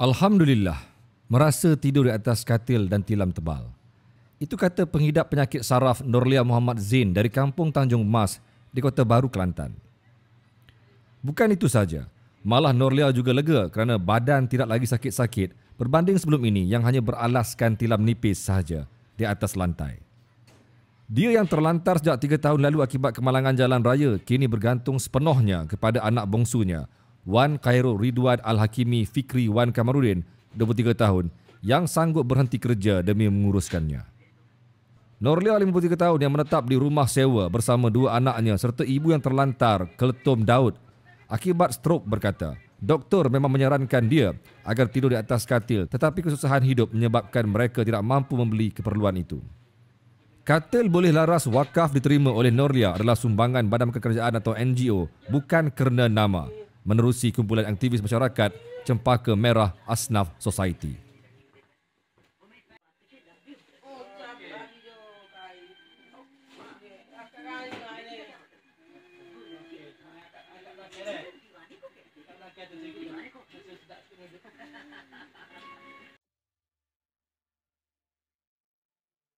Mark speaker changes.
Speaker 1: Alhamdulillah, merasa tidur di atas katil dan tilam tebal. Itu kata penghidap penyakit saraf Nurlia Muhammad Zain dari kampung Tanjung Mas di Kota Baru, Kelantan. Bukan itu saja, malah Nurlia juga lega kerana badan tidak lagi sakit-sakit berbanding sebelum ini yang hanya beralaskan tilam nipis sahaja di atas lantai. Dia yang terlantar sejak tiga tahun lalu akibat kemalangan jalan raya kini bergantung sepenuhnya kepada anak bongsunya Wan Khairul Ridwan Al-Hakimi Fikri Wan Kamarudin, 23 tahun, yang sanggup berhenti kerja demi menguruskannya. Norlia 53 tahun yang menetap di rumah sewa bersama dua anaknya serta ibu yang terlantar Keletum Daud akibat strok berkata, doktor memang menyarankan dia agar tidur di atas katil tetapi kesusahan hidup menyebabkan mereka tidak mampu membeli keperluan itu. Katil boleh laras wakaf diterima oleh Norlia adalah sumbangan badan kekerjaan atau NGO bukan kerana nama menerusi kumpulan aktivis masyarakat Cempaka Merah Asnaf Society.